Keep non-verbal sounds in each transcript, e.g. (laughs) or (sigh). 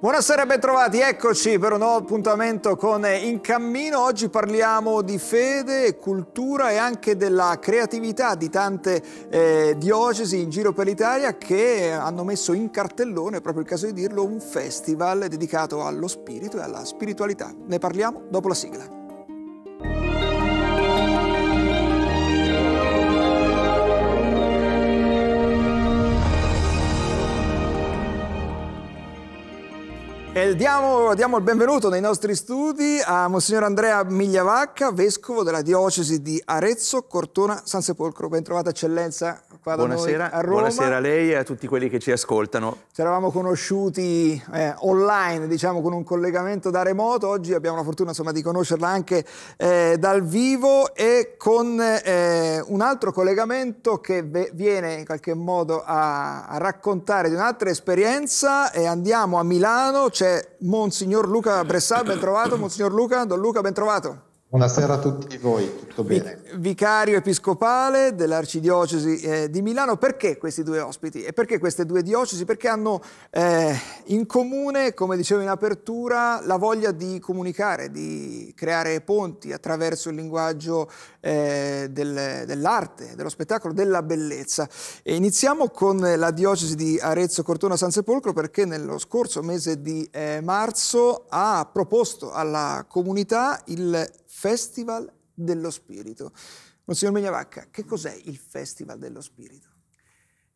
Buonasera e bentrovati, eccoci per un nuovo appuntamento con In Cammino. Oggi parliamo di fede, cultura e anche della creatività di tante eh, diocesi in giro per l'Italia che hanno messo in cartellone, proprio il caso di dirlo, un festival dedicato allo spirito e alla spiritualità. Ne parliamo dopo la sigla. E diamo, diamo, il benvenuto nei nostri studi a Monsignor Andrea Migliavacca, vescovo della diocesi di Arezzo, Cortona, San Sepolcro. Ben trovata, eccellenza buonasera, a Roma. Buonasera a lei e a tutti quelli che ci ascoltano. Ci eravamo conosciuti eh, online, diciamo, con un collegamento da remoto. Oggi abbiamo la fortuna insomma, di conoscerla anche eh, dal vivo e con eh, un altro collegamento che viene in qualche modo a, a raccontare di un'altra esperienza. E andiamo a Milano, c'è Monsignor Luca Bressal, ben trovato. Monsignor Luca, Don Luca, ben trovato. Buonasera a tutti voi, tutto bene. Vicario episcopale dell'Arcidiocesi eh, di Milano, perché questi due ospiti e perché queste due diocesi? Perché hanno eh, in comune, come dicevo in apertura, la voglia di comunicare, di creare ponti attraverso il linguaggio eh, del, dell'arte, dello spettacolo, della bellezza. E iniziamo con la diocesi di Arezzo Cortona San Sepolcro perché nello scorso mese di eh, marzo ha proposto alla comunità il Festival dello Spirito. Monsignor Megnavacca, che cos'è il Festival dello Spirito?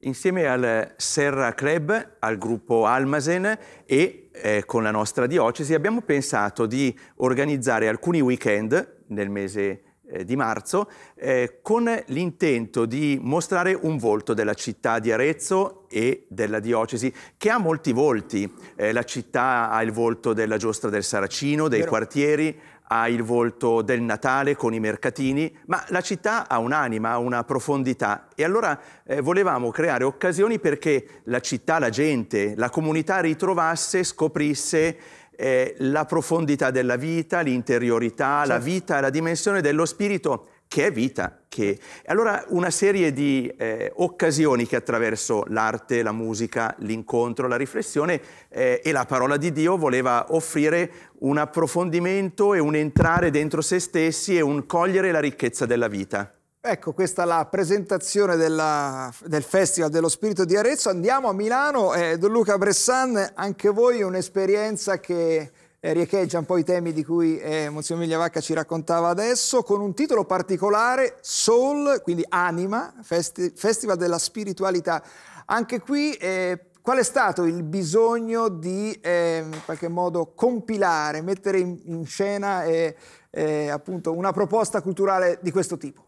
insieme al Serra Club, al gruppo Almasen e eh, con la nostra diocesi abbiamo pensato di organizzare alcuni weekend nel mese eh, di marzo eh, con l'intento di mostrare un volto della città di Arezzo e della diocesi che ha molti volti. Eh, la città ha il volto della giostra del Saracino, dei Però... quartieri, ha il volto del Natale con i mercatini, ma la città ha un'anima, ha una profondità e allora eh, volevamo creare occasioni perché la città, la gente, la comunità ritrovasse, scoprisse eh, la profondità della vita, l'interiorità, certo. la vita, la dimensione dello spirito che è vita. Che... Allora una serie di eh, occasioni che attraverso l'arte, la musica, l'incontro, la riflessione eh, e la parola di Dio voleva offrire un approfondimento e un entrare dentro se stessi e un cogliere la ricchezza della vita. Ecco, questa è la presentazione della, del Festival dello Spirito di Arezzo. Andiamo a Milano. Eh, Don Luca Bressan, anche voi un'esperienza che eh, riecheggia un po' i temi di cui eh, Monsignor Migliavacca ci raccontava adesso, con un titolo particolare, Soul, quindi Anima, Festi- Festival della Spiritualità. Anche qui... Eh, qual è stato il bisogno di eh, in qualche modo compilare, mettere in, in scena eh, eh, appunto una proposta culturale di questo tipo?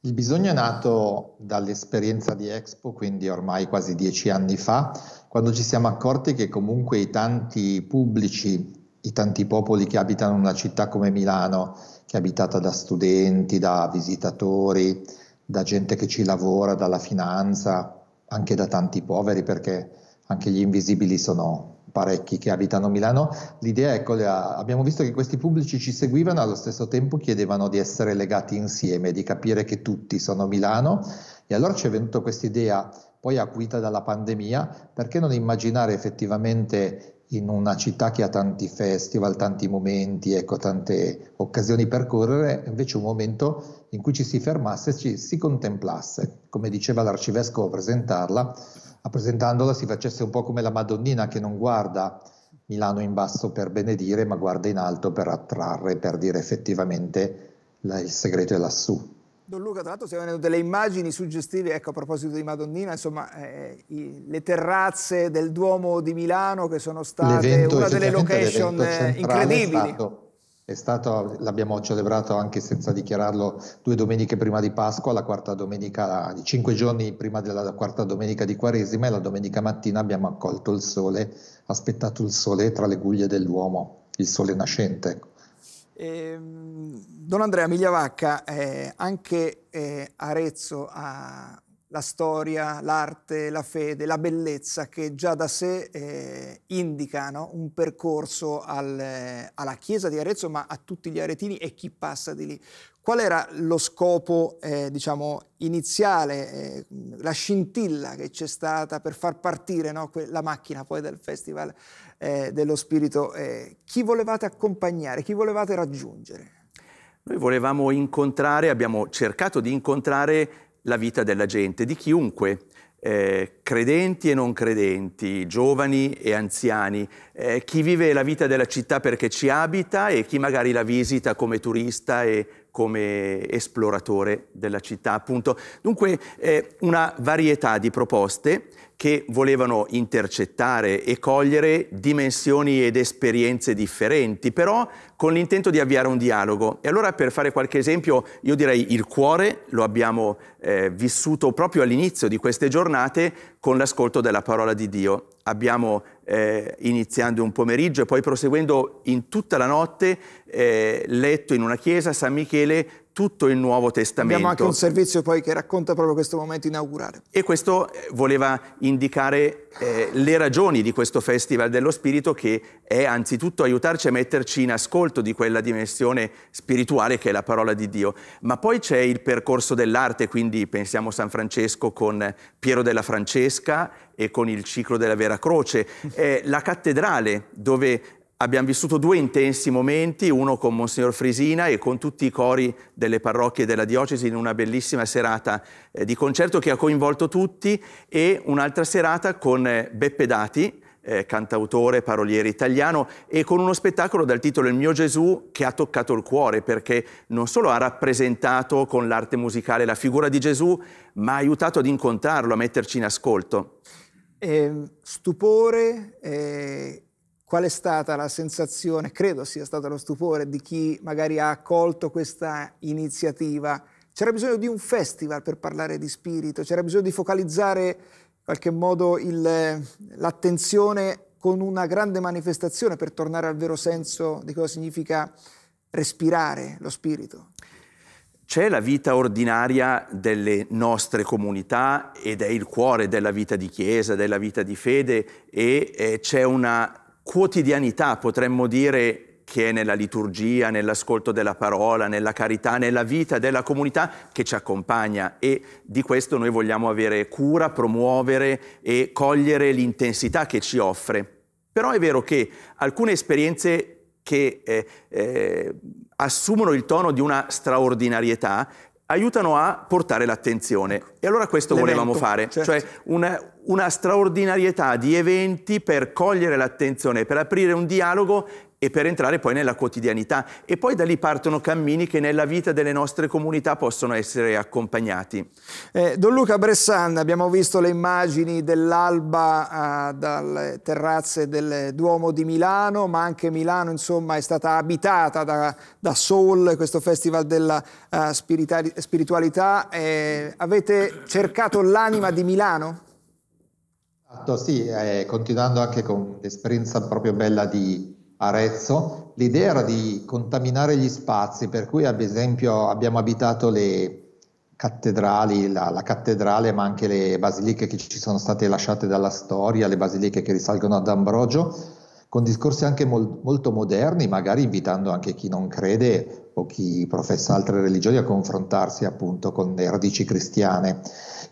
Il bisogno è nato dall'esperienza di Expo, quindi ormai quasi dieci anni fa, quando ci siamo accorti che comunque i tanti pubblici, i tanti popoli che abitano una città come Milano, che è abitata da studenti, da visitatori, da gente che ci lavora, dalla finanza, anche da tanti poveri, perché anche gli invisibili sono parecchi che abitano Milano. L'idea è ecco, quella, abbiamo visto che questi pubblici ci seguivano, allo stesso tempo chiedevano di essere legati insieme, di capire che tutti sono Milano e allora ci è venuta questa idea poi acuita dalla pandemia, perché non immaginare effettivamente in una città che ha tanti festival, tanti momenti, ecco, tante occasioni per correre, invece un momento in cui ci si fermasse, e ci si contemplasse. Come diceva l'arcivescovo a presentarla, a presentandola si facesse un po' come la Madonnina che non guarda Milano in basso per benedire, ma guarda in alto per attrarre, per dire effettivamente il segreto è lassù. Don Luca, tra l'altro stiamo vedendo delle immagini suggestive, ecco a proposito di Madonnina, insomma eh, i, le terrazze del Duomo di Milano che sono state una delle location incredibili. Eh, è stato è stato, l'abbiamo celebrato anche senza dichiararlo due domeniche prima di Pasqua, la quarta domenica, cinque giorni prima della quarta domenica di Quaresima e la domenica mattina abbiamo accolto il sole, aspettato il sole tra le guglie del Duomo, il sole nascente. Ehm, Don Andrea Migliavacca, eh, anche eh, Arezzo ha la storia, l'arte, la fede, la bellezza che già da sé eh, indicano un percorso al, alla chiesa di Arezzo, ma a tutti gli aretini e chi passa di lì. Qual era lo scopo eh, diciamo, iniziale, eh, la scintilla che c'è stata per far partire no, la macchina poi del Festival eh, dello Spirito, eh, chi volevate accompagnare, chi volevate raggiungere? Noi volevamo incontrare, abbiamo cercato di incontrare la vita della gente, di chiunque, eh, credenti e non credenti, giovani e anziani, eh, chi vive la vita della città perché ci abita e chi magari la visita come turista e come esploratore della città, appunto. Dunque, eh, una varietà di proposte che volevano intercettare e cogliere dimensioni ed esperienze differenti, però con l'intento di avviare un dialogo. E allora per fare qualche esempio, io direi il cuore lo abbiamo eh, vissuto proprio all'inizio di queste giornate con l'ascolto della parola di Dio abbiamo eh, iniziando un pomeriggio e poi proseguendo in tutta la notte eh, letto in una chiesa San Michele tutto il Nuovo Testamento. Abbiamo anche un servizio poi che racconta proprio questo momento inaugurale. E questo eh, voleva indicare eh, le ragioni di questo Festival dello Spirito che è anzitutto aiutarci a metterci in ascolto di quella dimensione spirituale che è la parola di Dio. Ma poi c'è il percorso dell'arte, quindi pensiamo a San Francesco con Piero della Francesca e con il ciclo della Vera Croce. (laughs) È la cattedrale dove Abbiamo vissuto due intensi momenti, uno con Monsignor Frisina e con tutti i cori delle parrocchie della diocesi in una bellissima serata eh, di concerto che ha coinvolto tutti e un'altra serata con eh, Beppe Dati, eh, cantautore, paroliere italiano, e con uno spettacolo dal titolo Il mio Gesù che ha toccato il cuore perché non solo ha rappresentato con l'arte musicale la figura di Gesù, ma ha aiutato ad incontrarlo, a metterci in ascolto. Eh, stupore, eh, qual è stata la sensazione, credo sia stato lo stupore di chi magari ha accolto questa iniziativa. C'era bisogno di un festival per parlare di spirito, c'era bisogno di focalizzare in qualche modo il, l'attenzione con una grande manifestazione per tornare al vero senso di cosa significa respirare lo spirito. C'è la vita ordinaria delle nostre comunità ed è il cuore della vita di chiesa, della vita di fede e eh, c'è una quotidianità, potremmo dire, che è nella liturgia, nell'ascolto della parola, nella carità, nella vita della comunità che ci accompagna e di questo noi vogliamo avere cura, promuovere e cogliere l'intensità che ci offre. Però è vero che alcune esperienze che eh, eh, assumono il tono di una straordinarietà aiutano a portare l'attenzione. E allora questo L'evento, volevamo fare, certo. cioè un, una straordinarietà di eventi per cogliere l'attenzione, per aprire un dialogo e per entrare poi nella quotidianità. E poi da lì partono cammini che nella vita delle nostre comunità possono essere accompagnati. Eh, Don Luca Bressan, abbiamo visto le immagini dell'alba eh, dalle terrazze del Duomo di Milano, ma anche Milano insomma, è stata abitata da, da Soul, questo festival della eh, spiritualità. Eh, avete cercato l'anima di Milano? Esatto, sì, eh, continuando anche con l'esperienza proprio bella di Arezzo, l'idea era di contaminare gli spazi, per cui ad esempio abbiamo abitato le cattedrali, la, la, cattedrale, ma anche le basiliche che ci sono state lasciate dalla storia, le basiliche che risalgono ad Ambrogio, con discorsi anche mol, molto moderni, magari invitando anche chi non crede o chi professa altre religioni a confrontarsi appunto con le radici cristiane.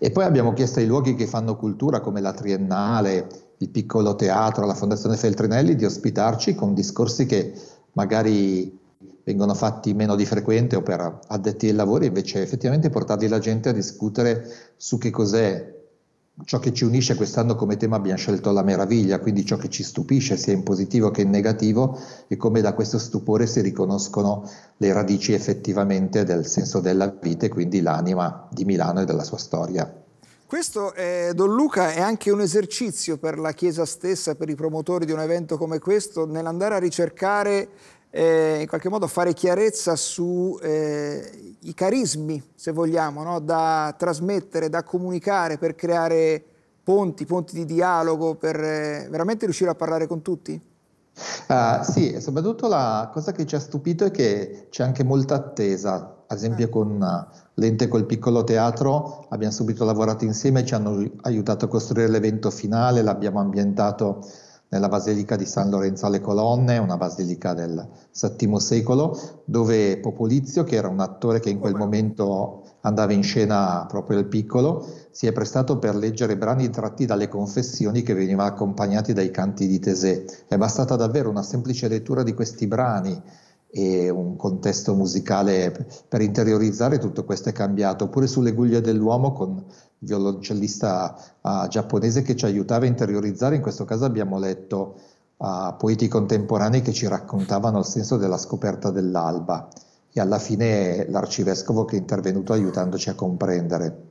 E poi abbiamo chiesto ai luoghi che fanno cultura, come la Triennale, il Piccolo Teatro, la Fondazione Feltrinelli, di ospitarci con discorsi che magari vengono fatti meno di frequente o per addetti ai lavori, invece effettivamente portarli la gente a discutere su che cos'è ciò che ci unisce quest'anno come tema abbiamo scelto la meraviglia, quindi ciò che ci stupisce sia in positivo che in negativo e come da questo stupore si riconoscono le radici effettivamente del senso della vita e quindi l'anima di Milano e della sua storia. Questo, eh, Don Luca, è anche un esercizio per la Chiesa stessa, per i promotori di un evento come questo, nell'andare a ricercare eh, in qualche modo fare chiarezza sui eh, carismi, se vogliamo, no? da trasmettere, da comunicare per creare ponti, ponti di dialogo, per eh, veramente riuscire a parlare con tutti? Uh, sì, e soprattutto la cosa che ci ha stupito è che c'è anche molta attesa. Ad esempio, eh. con eh, l'ente col piccolo teatro abbiamo subito lavorato insieme, ci hanno aiutato a costruire l'evento finale, l'abbiamo ambientato nella Basilica di San Lorenzo alle Colonne, una basilica del VII secolo, dove Popolizio, che era un attore che in quel momento andava in scena proprio al piccolo, si è prestato per leggere brani tratti dalle confessioni che venivano accompagnati dai canti di Tesè. È bastata davvero una semplice lettura di questi brani e un contesto musicale per interiorizzare tutto questo è cambiato, oppure sulle guglie dell'uomo con violoncellista uh, ah, giapponese che ci aiutava a interiorizzare, in questo caso abbiamo letto uh, poeti contemporanei che ci raccontavano il senso della scoperta dell'alba e alla fine l'arcivescovo che è intervenuto aiutandoci a comprendere.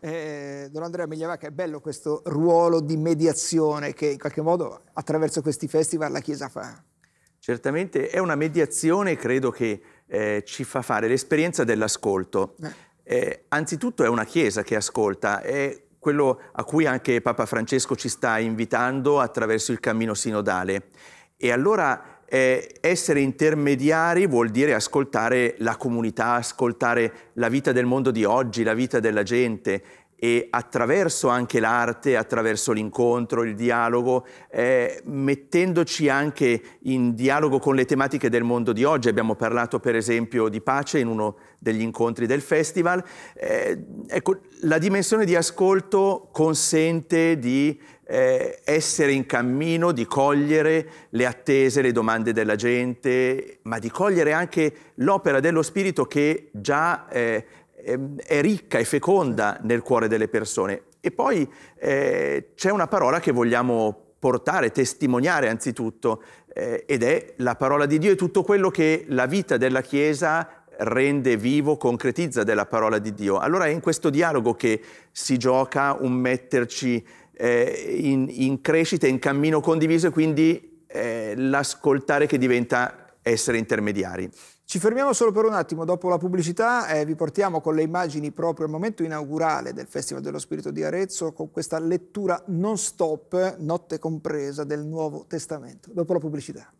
Eh, Don Andrea Migliavacca, è bello questo ruolo di mediazione che in qualche modo attraverso questi festival la Chiesa fa. Certamente è una mediazione, credo che eh, ci fa fare l'esperienza dell'ascolto. Eh eh, anzitutto è una Chiesa che ascolta, è quello a cui anche Papa Francesco ci sta invitando attraverso il cammino sinodale. E allora eh, essere intermediari vuol dire ascoltare la comunità, ascoltare la vita del mondo di oggi, la vita della gente e attraverso anche l'arte, attraverso l'incontro, il dialogo, eh, mettendoci anche in dialogo con le tematiche del mondo di oggi. Abbiamo parlato per esempio di pace in uno degli incontri del festival. Eh, ecco, la dimensione di ascolto consente di eh, essere in cammino, di cogliere le attese, le domande della gente, ma di cogliere anche l'opera dello spirito che già eh, Ehm, è ricca e feconda nel cuore delle persone. E poi eh, c'è una parola che vogliamo portare, testimoniare anzitutto, eh, ed è la parola di Dio e tutto quello che la vita della Chiesa rende vivo, concretizza della parola di Dio. Allora è in questo dialogo che si gioca un metterci eh, in, in, crescita, in cammino condiviso e quindi eh, l'ascoltare che diventa essere intermediari. Ci fermiamo solo per un attimo, dopo la pubblicità eh, vi portiamo con le immagini proprio al momento inaugurale del Festival dello Spirito di Arezzo con questa lettura non stop, notte compresa, del Nuovo Testamento. Dopo la pubblicità.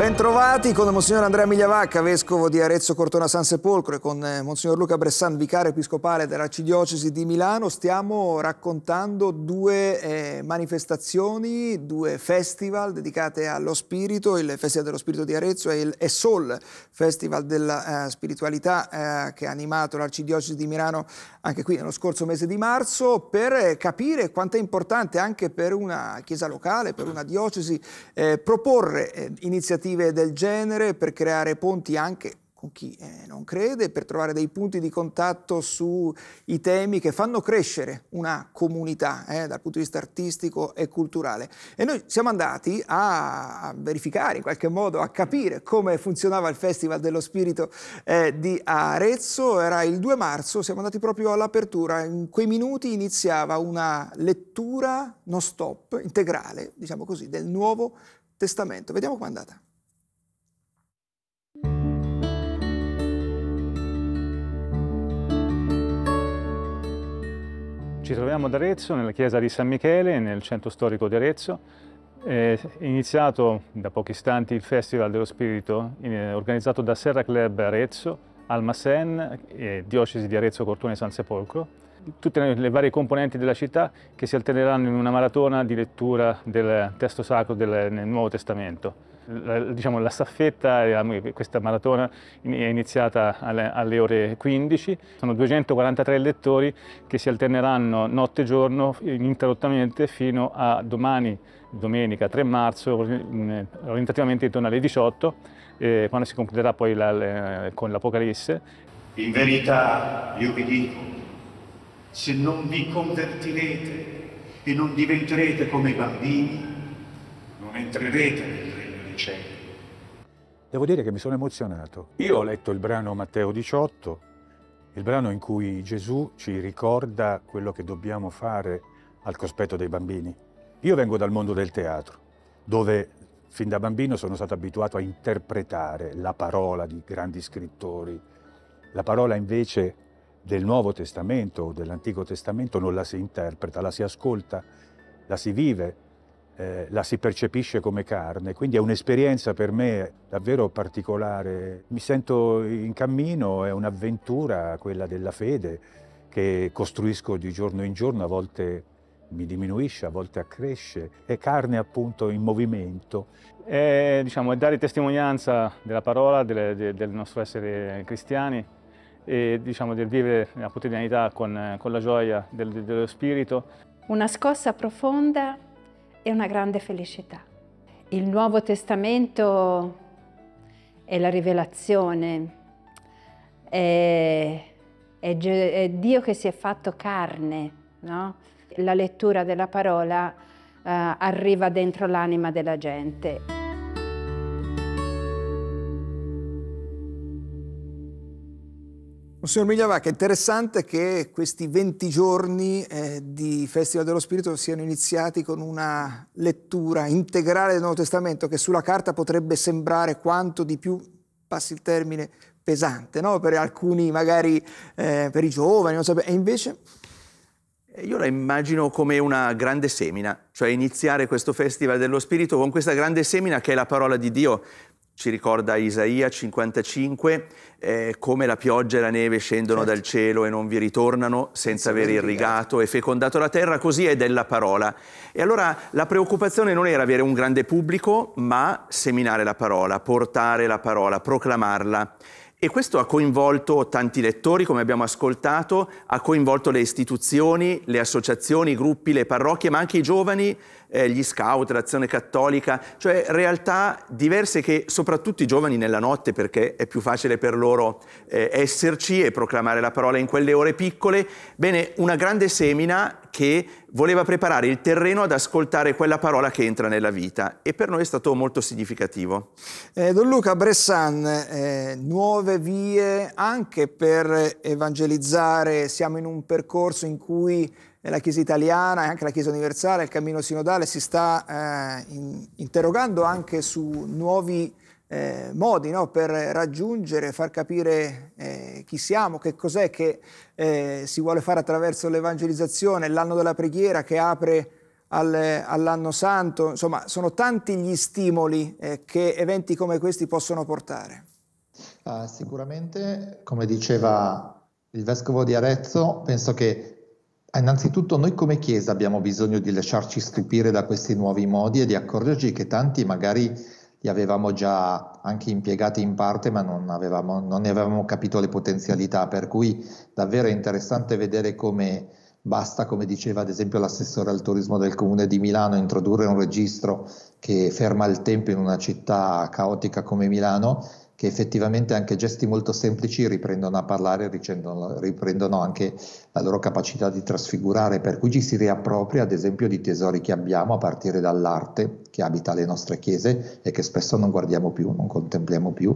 Bentrovati con Monsignor Andrea Migliavacca, Vescovo di Arezzo Cortona San Sepolcro e con eh, Monsignor Luca Bressan, vicario episcopale dell'Arcidiocesi di Milano. Stiamo raccontando due eh, manifestazioni, due festival dedicate allo spirito, il Festival dello Spirito di Arezzo e il ESOL, Festival della eh, Spiritualità eh, che ha animato l'Arcidiocesi di Milano anche qui nello scorso mese di marzo per eh, capire quanto è importante anche per una chiesa locale, per una diocesi, eh, proporre iniziative iniziative del genere per creare ponti anche con chi eh, non crede, per trovare dei punti di contatto sui temi che fanno crescere una comunità eh, dal punto di vista artistico e culturale. E noi siamo andati a verificare, in qualche modo, a capire come funzionava il Festival dello Spirito eh, di Arezzo. Era il 2 marzo, siamo andati proprio all'apertura. In quei minuti iniziava una lettura non stop, integrale, diciamo così, del Nuovo Testamento. Vediamo com'è andata. Ci troviamo ad Arezzo, nella chiesa di San Michele, nel centro storico di Arezzo. È iniziato da pochi istanti il Festival dello Spirito, eh, organizzato da Serra Club Arezzo, Almasen, eh, Diocesi di Arezzo Cortone San Sepolcro tutte le varie componenti della città che si alterneranno in una maratona di lettura del testo sacro del Nuovo Testamento. La, diciamo, la staffetta, questa maratona è iniziata alle, alle, ore 15, sono 243 lettori che si alterneranno notte e giorno ininterrottamente fino a domani, domenica 3 marzo, orientativamente intorno alle 18, eh, quando si concluderà poi la, le, con l'Apocalisse. In verità io vi dico se non vi convertirete e non diventerete come i bambini, non entrerete nel regno dei cieli. Devo dire che mi sono emozionato. Io ho letto il brano Matteo 18, il brano in cui Gesù ci ricorda quello che dobbiamo fare al cospetto dei bambini. Io vengo dal mondo del teatro, dove fin da bambino sono stato abituato a interpretare la parola di grandi scrittori. La parola invece del Nuovo Testamento o dell'Antico Testamento non la si interpreta, la si ascolta, la si vive, eh, la si percepisce come carne. Quindi è un'esperienza per me davvero particolare. Mi sento in cammino, è un'avventura quella della fede che costruisco di giorno in giorno, a volte mi diminuisce, a volte accresce, è carne appunto in movimento. È, diciamo, è dare testimonianza della parola, del, del nostro essere cristiani, e diciamo, del vivere la quotidianità con, con la gioia del, dello spirito. Una scossa profonda e una grande felicità. Il Nuovo Testamento è la rivelazione, è, è, è Dio che si è fatto carne, no? la lettura della parola eh, arriva dentro l'anima della gente. Monsignor Migliavacca, è interessante che questi 20 giorni eh, di Festival dello Spirito siano iniziati con una lettura integrale del Nuovo Testamento che sulla carta potrebbe sembrare quanto di più, passi il termine, pesante, no? per alcuni magari, eh, per i giovani, non so, e invece... Eh, io la immagino come una grande semina, cioè iniziare questo Festival dello Spirito con questa grande semina che è la parola di Dio, ci ricorda Isaia 55, eh, come la pioggia e la neve scendono certo. dal cielo e non vi ritornano senza aver irrigato e fecondato la terra, così è della parola. E allora la preoccupazione non era avere un grande pubblico, ma seminare la parola, portare la parola, proclamarla. E questo ha coinvolto tanti lettori, come abbiamo ascoltato, ha coinvolto le istituzioni, le associazioni, i gruppi, le parrocchie, ma anche i giovani, eh, gli scout, l'azione cattolica, cioè realtà diverse che soprattutto i giovani nella notte, perché è più facile per loro eh, esserci e proclamare la parola in quelle ore piccole. Bene, una grande semina che voleva preparare il terreno ad ascoltare quella parola che entra nella vita e per noi è stato molto significativo. Eh, Don Luca Bressan, eh, nuove vie anche per evangelizzare, siamo in un percorso in cui la Chiesa italiana e anche la Chiesa universale, il cammino sinodale si sta eh, in, interrogando anche su nuovi eh, modi no, per raggiungere, far capire eh, chi siamo, che cos'è che eh, si vuole fare attraverso l'evangelizzazione, l'anno della preghiera che apre al, all'anno santo, insomma sono tanti gli stimoli eh, che eventi come questi possono portare. Ah, sicuramente, come diceva il vescovo di Arezzo, penso che Innanzitutto noi come Chiesa abbiamo bisogno di lasciarci stupire da questi nuovi modi e di accorgerci che tanti magari li avevamo già anche impiegati in parte, ma non, avevamo, non ne avevamo capito le potenzialità, per cui davvero è interessante vedere come basta, come diceva ad esempio l'assessore al turismo del comune di Milano, introdurre un registro che ferma il tempo in una città caotica come Milano che effettivamente anche gesti molto semplici riprendono a parlare, riprendono, riprendono anche la loro capacità di trasfigurare, per cui ci si riappropria ad esempio di tesori che abbiamo a partire dall'arte che abita le nostre chiese e che spesso non guardiamo più, non contempliamo più,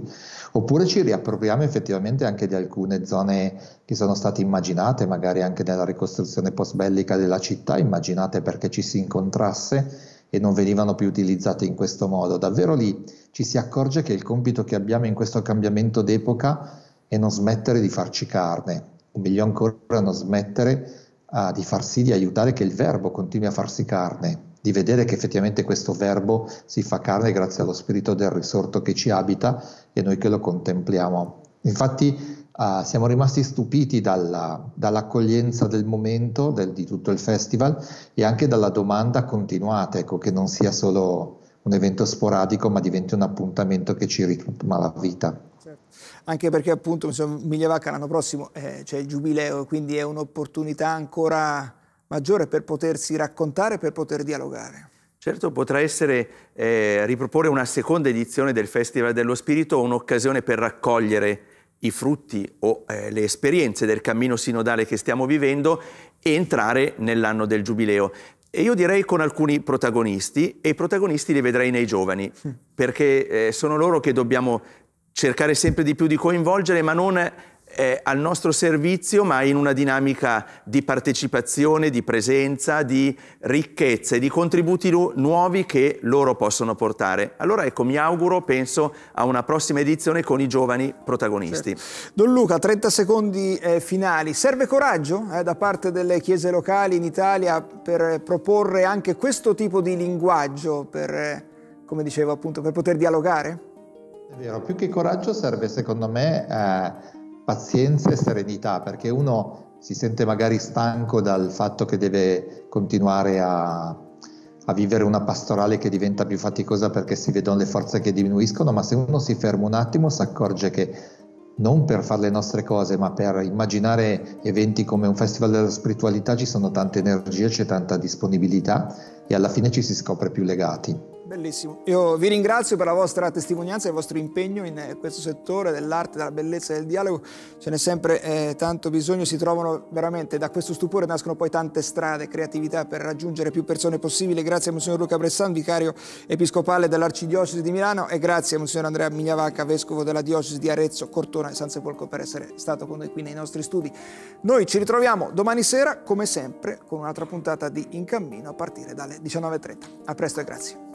oppure ci riappropriamo effettivamente anche di alcune zone che sono state immaginate, magari anche nella ricostruzione post bellica della città, immaginate perché ci si incontrasse e non venivano più utilizzate in questo modo. Davvero lì ci si accorge che il compito che abbiamo in questo cambiamento d'epoca è non smettere di farci carne, o meglio ancora non smettere uh, di far sì, di aiutare che il verbo continui a farsi carne, di vedere che effettivamente questo verbo si fa carne grazie allo spirito del risorto che ci abita e noi che lo contempliamo. Infatti uh, siamo rimasti stupiti dalla, dall'accoglienza del momento, del, di tutto il festival e anche dalla domanda continuata, ecco, che non sia solo un evento sporadico, ma diventi un appuntamento che ci ritma la vita. Certo. Anche perché appunto Miglia Vacca l'anno prossimo eh, c'è il giubileo, quindi è un'opportunità ancora maggiore per potersi raccontare, per poter dialogare. Certo, potrà essere eh, riproporre una seconda edizione del Festival dello Spirito un'occasione per raccogliere i frutti o eh, le esperienze del cammino sinodale che stiamo vivendo e entrare nell'anno del Giubileo. E io direi con alcuni protagonisti, e i protagonisti li vedrei nei giovani, hm. perché eh, sono loro che dobbiamo cercare sempre di più di coinvolgere, ma non eh, al nostro servizio, ma in una dinamica di partecipazione, di presenza, di ricchezza e di contributi nu nuovi che loro possono portare. Allora ecco, mi auguro, penso, a una prossima edizione con i giovani protagonisti. Certo. Don Luca, 30 secondi eh, finali. Serve coraggio eh, da parte delle chiese locali in Italia per proporre anche questo tipo di linguaggio per, eh, come dicevo appunto, per poter dialogare? È vero, più che coraggio serve secondo me eh, pazienza e serenità, perché uno si sente magari stanco dal fatto che deve continuare a, a vivere una pastorale che diventa più faticosa perché si vedono le forze che diminuiscono, ma se uno si ferma un attimo si accorge che non per fare le nostre cose, ma per immaginare eventi come un festival della spiritualità ci sono tante energie, c'è tanta disponibilità e alla fine ci si scopre più legati. Bellissimo. Io vi ringrazio per la vostra testimonianza e il vostro impegno in eh, questo settore dell'arte, della bellezza e del dialogo. Ce n'è sempre eh, tanto bisogno, si trovano veramente da questo stupore nascono poi tante strade, creatività per raggiungere più persone possibile. Grazie a Monsignor Luca Bressan, vicario episcopale dell'Arcidiocesi di Milano e grazie a Monsignor Andrea Migliavacca, vescovo della diocesi di Arezzo, Cortona e San Sepolco per essere stato con noi qui nei nostri studi. Noi ci ritroviamo domani sera, come sempre, con un'altra puntata di In Cammino a partire dalle 19.30. A presto e grazie.